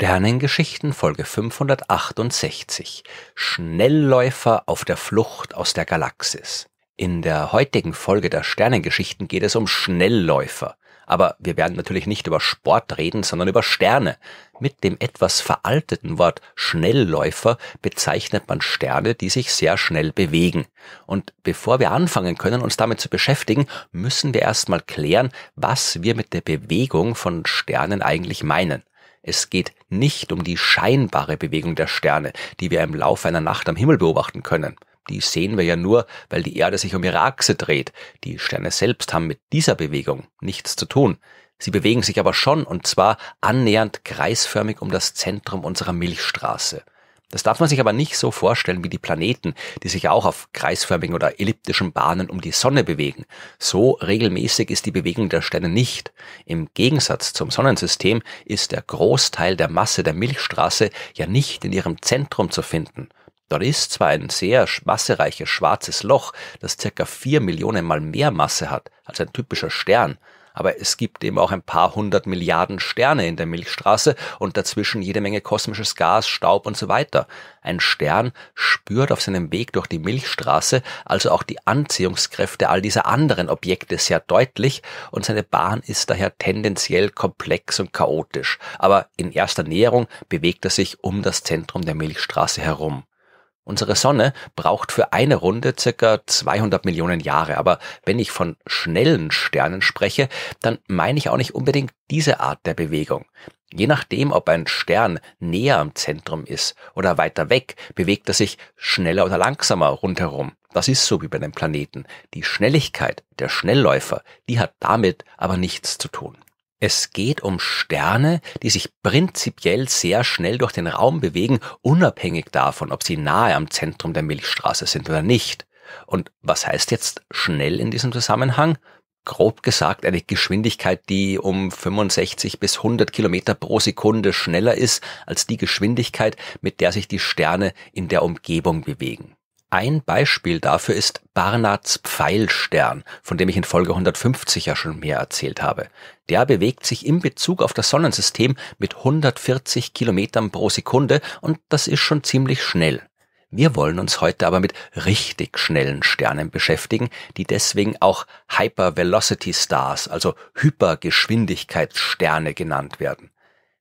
Sternengeschichten Folge 568 Schnellläufer auf der Flucht aus der Galaxis. In der heutigen Folge der Sternengeschichten geht es um Schnellläufer. Aber wir werden natürlich nicht über Sport reden, sondern über Sterne. Mit dem etwas veralteten Wort Schnellläufer bezeichnet man Sterne, die sich sehr schnell bewegen. Und bevor wir anfangen können, uns damit zu beschäftigen, müssen wir erstmal klären, was wir mit der Bewegung von Sternen eigentlich meinen. Es geht nicht um die scheinbare Bewegung der Sterne, die wir im Laufe einer Nacht am Himmel beobachten können. Die sehen wir ja nur, weil die Erde sich um ihre Achse dreht. Die Sterne selbst haben mit dieser Bewegung nichts zu tun. Sie bewegen sich aber schon, und zwar annähernd kreisförmig um das Zentrum unserer Milchstraße. Das darf man sich aber nicht so vorstellen wie die Planeten, die sich auch auf kreisförmigen oder elliptischen Bahnen um die Sonne bewegen. So regelmäßig ist die Bewegung der Sterne nicht. Im Gegensatz zum Sonnensystem ist der Großteil der Masse der Milchstraße ja nicht in ihrem Zentrum zu finden. Dort ist zwar ein sehr massereiches schwarzes Loch, das circa vier Millionen mal mehr Masse hat als ein typischer Stern, aber es gibt eben auch ein paar hundert Milliarden Sterne in der Milchstraße und dazwischen jede Menge kosmisches Gas, Staub und so weiter. Ein Stern spürt auf seinem Weg durch die Milchstraße also auch die Anziehungskräfte all dieser anderen Objekte sehr deutlich und seine Bahn ist daher tendenziell komplex und chaotisch. Aber in erster Näherung bewegt er sich um das Zentrum der Milchstraße herum. Unsere Sonne braucht für eine Runde circa 200 Millionen Jahre, aber wenn ich von schnellen Sternen spreche, dann meine ich auch nicht unbedingt diese Art der Bewegung. Je nachdem, ob ein Stern näher am Zentrum ist oder weiter weg, bewegt er sich schneller oder langsamer rundherum. Das ist so wie bei den Planeten. Die Schnelligkeit der Schnellläufer, die hat damit aber nichts zu tun. Es geht um Sterne, die sich prinzipiell sehr schnell durch den Raum bewegen, unabhängig davon, ob sie nahe am Zentrum der Milchstraße sind oder nicht. Und was heißt jetzt schnell in diesem Zusammenhang? Grob gesagt eine Geschwindigkeit, die um 65 bis 100 Kilometer pro Sekunde schneller ist als die Geschwindigkeit, mit der sich die Sterne in der Umgebung bewegen. Ein Beispiel dafür ist Barnards Pfeilstern, von dem ich in Folge 150 ja schon mehr erzählt habe. Der bewegt sich in Bezug auf das Sonnensystem mit 140 Kilometern pro Sekunde und das ist schon ziemlich schnell. Wir wollen uns heute aber mit richtig schnellen Sternen beschäftigen, die deswegen auch Hypervelocity Stars, also Hypergeschwindigkeitssterne genannt werden.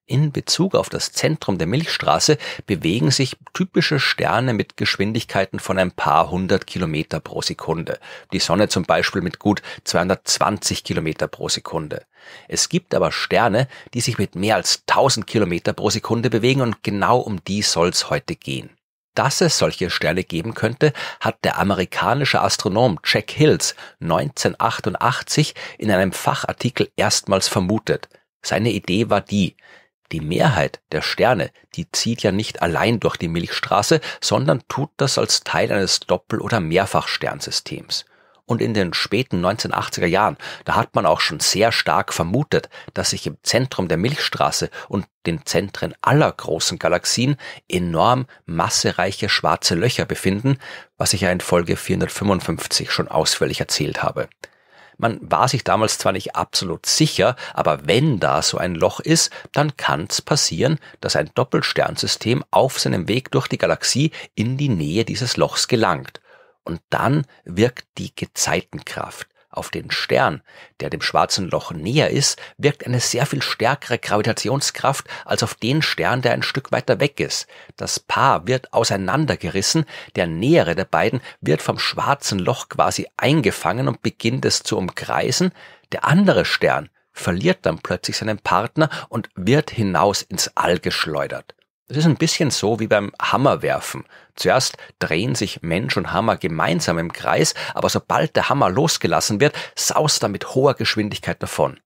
In Bezug auf das Zentrum der Milchstraße bewegen sich typische Sterne mit Geschwindigkeiten von ein paar hundert Kilometer pro Sekunde. Die Sonne zum Beispiel mit gut 220 Kilometer pro Sekunde. Es gibt aber Sterne, die sich mit mehr als 1000 Kilometer pro Sekunde bewegen und genau um die soll's heute gehen. Dass es solche Sterne geben könnte, hat der amerikanische Astronom Jack Hills 1988 in einem Fachartikel erstmals vermutet. Seine Idee war die, die Mehrheit der Sterne, die zieht ja nicht allein durch die Milchstraße, sondern tut das als Teil eines Doppel- oder Mehrfachsternsystems. Und in den späten 1980er Jahren, da hat man auch schon sehr stark vermutet, dass sich im Zentrum der Milchstraße und den Zentren aller großen Galaxien enorm massereiche schwarze Löcher befinden, was ich ja in Folge 455 schon ausführlich erzählt habe. Man war sich damals zwar nicht absolut sicher, aber wenn da so ein Loch ist, dann kann's passieren, dass ein Doppelsternsystem auf seinem Weg durch die Galaxie in die Nähe dieses Lochs gelangt. Und dann wirkt die Gezeitenkraft. Auf den Stern, der dem schwarzen Loch näher ist, wirkt eine sehr viel stärkere Gravitationskraft als auf den Stern, der ein Stück weiter weg ist. Das Paar wird auseinandergerissen, der nähere der beiden wird vom schwarzen Loch quasi eingefangen und beginnt es zu umkreisen, der andere Stern verliert dann plötzlich seinen Partner und wird hinaus ins All geschleudert. Es ist ein bisschen so wie beim Hammerwerfen. Zuerst drehen sich Mensch und Hammer gemeinsam im Kreis, aber sobald der Hammer losgelassen wird, saust er mit hoher Geschwindigkeit davon.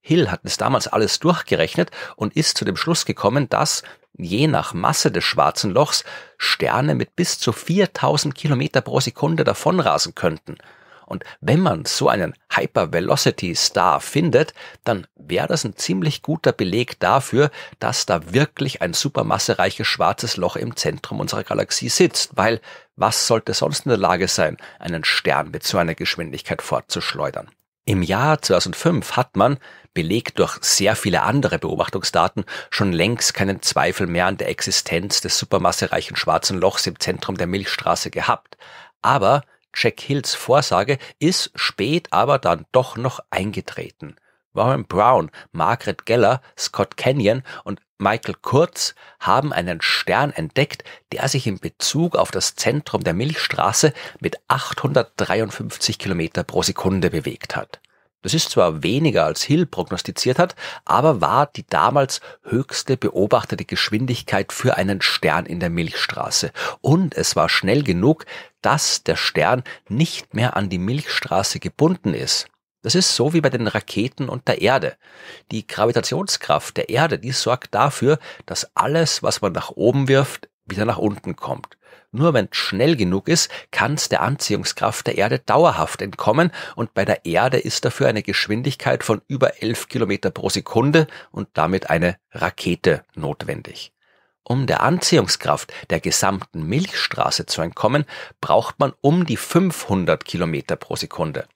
Hill hat es damals alles durchgerechnet und ist zu dem Schluss gekommen, dass, je nach Masse des schwarzen Lochs, Sterne mit bis zu 4000 Kilometer pro Sekunde davonrasen könnten. Und wenn man so einen Hypervelocity Star findet, dann wäre das ein ziemlich guter Beleg dafür, dass da wirklich ein supermassereiches schwarzes Loch im Zentrum unserer Galaxie sitzt, weil was sollte sonst in der Lage sein, einen Stern mit so einer Geschwindigkeit fortzuschleudern? Im Jahr 2005 hat man, belegt durch sehr viele andere Beobachtungsdaten, schon längst keinen Zweifel mehr an der Existenz des supermassereichen schwarzen Lochs im Zentrum der Milchstraße gehabt. Aber Jack Hills Vorsage ist spät aber dann doch noch eingetreten. Warren Brown, Margaret Geller, Scott Canyon und Michael Kurz haben einen Stern entdeckt, der sich in Bezug auf das Zentrum der Milchstraße mit 853 Kilometer pro Sekunde bewegt hat. Das ist zwar weniger als Hill prognostiziert hat, aber war die damals höchste beobachtete Geschwindigkeit für einen Stern in der Milchstraße. Und es war schnell genug, dass der Stern nicht mehr an die Milchstraße gebunden ist. Das ist so wie bei den Raketen und der Erde. Die Gravitationskraft der Erde, die sorgt dafür, dass alles, was man nach oben wirft, wieder nach unten kommt. Nur wenn schnell genug ist, kann es der Anziehungskraft der Erde dauerhaft entkommen und bei der Erde ist dafür eine Geschwindigkeit von über 11 Kilometer pro Sekunde und damit eine Rakete notwendig. Um der Anziehungskraft der gesamten Milchstraße zu entkommen, braucht man um die 500 Kilometer pro Sekunde.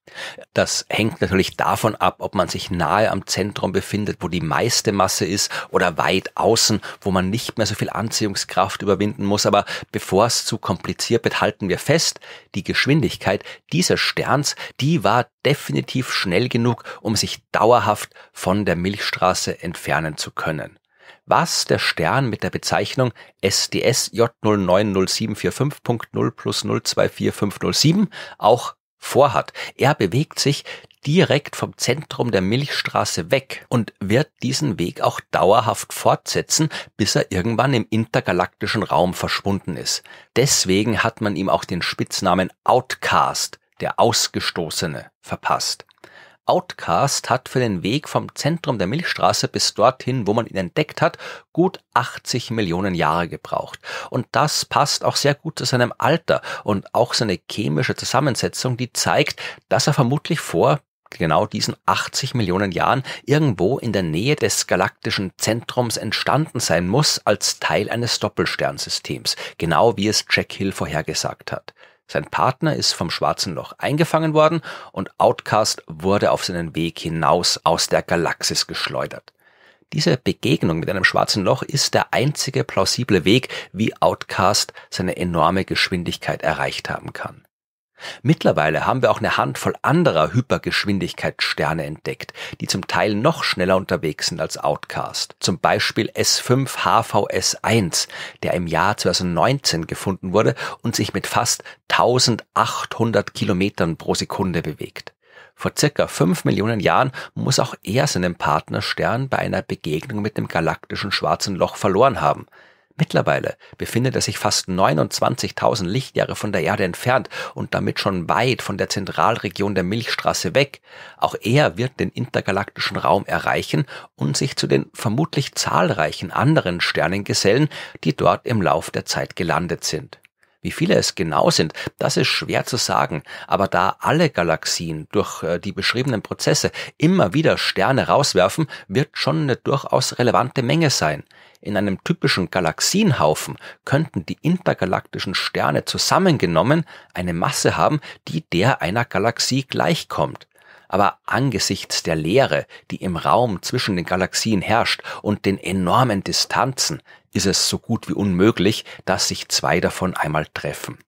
Das hängt natürlich davon ab, ob man sich nahe am Zentrum befindet, wo die meiste Masse ist, oder weit außen, wo man nicht mehr so viel Anziehungskraft überwinden muss. Aber bevor es zu kompliziert wird, halten wir fest, die Geschwindigkeit dieses Sterns, die war definitiv schnell genug, um sich dauerhaft von der Milchstraße entfernen zu können was der Stern mit der Bezeichnung SDS J090745.0 plus 024507 auch vorhat. Er bewegt sich direkt vom Zentrum der Milchstraße weg und wird diesen Weg auch dauerhaft fortsetzen, bis er irgendwann im intergalaktischen Raum verschwunden ist. Deswegen hat man ihm auch den Spitznamen Outcast, der Ausgestoßene, verpasst. Outcast hat für den Weg vom Zentrum der Milchstraße bis dorthin, wo man ihn entdeckt hat, gut 80 Millionen Jahre gebraucht. Und das passt auch sehr gut zu seinem Alter und auch seine chemische Zusammensetzung, die zeigt, dass er vermutlich vor genau diesen 80 Millionen Jahren irgendwo in der Nähe des galaktischen Zentrums entstanden sein muss als Teil eines Doppelsternsystems, genau wie es Jack Hill vorhergesagt hat. Sein Partner ist vom schwarzen Loch eingefangen worden und Outcast wurde auf seinen Weg hinaus aus der Galaxis geschleudert. Diese Begegnung mit einem schwarzen Loch ist der einzige plausible Weg, wie Outcast seine enorme Geschwindigkeit erreicht haben kann. Mittlerweile haben wir auch eine Handvoll anderer Hypergeschwindigkeitssterne entdeckt, die zum Teil noch schneller unterwegs sind als Outcast. Zum Beispiel S5 HVS1, der im Jahr 2019 gefunden wurde und sich mit fast 1800 Kilometern pro Sekunde bewegt. Vor circa 5 Millionen Jahren muss auch er seinen Partnerstern bei einer Begegnung mit dem galaktischen schwarzen Loch verloren haben. Mittlerweile befindet er sich fast 29.000 Lichtjahre von der Erde entfernt und damit schon weit von der Zentralregion der Milchstraße weg. Auch er wird den intergalaktischen Raum erreichen und sich zu den vermutlich zahlreichen anderen Sternen gesellen, die dort im Lauf der Zeit gelandet sind. Wie viele es genau sind, das ist schwer zu sagen, aber da alle Galaxien durch äh, die beschriebenen Prozesse immer wieder Sterne rauswerfen, wird schon eine durchaus relevante Menge sein. In einem typischen Galaxienhaufen könnten die intergalaktischen Sterne zusammengenommen eine Masse haben, die der einer Galaxie gleichkommt aber angesichts der Leere, die im Raum zwischen den Galaxien herrscht und den enormen Distanzen, ist es so gut wie unmöglich, dass sich zwei davon einmal treffen.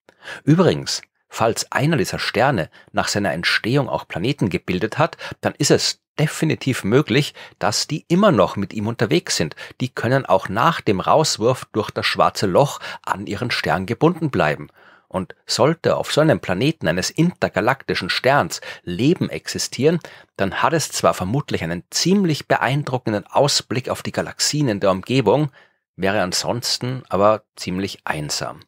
Übrigens, falls einer dieser Sterne nach seiner Entstehung auch Planeten gebildet hat, dann ist es definitiv möglich, dass die immer noch mit ihm unterwegs sind. Die können auch nach dem Rauswurf durch das schwarze Loch an ihren Stern gebunden bleiben. Und sollte auf so einem Planeten eines intergalaktischen Sterns Leben existieren, dann hat es zwar vermutlich einen ziemlich beeindruckenden Ausblick auf die Galaxien in der Umgebung, wäre ansonsten aber ziemlich einsam.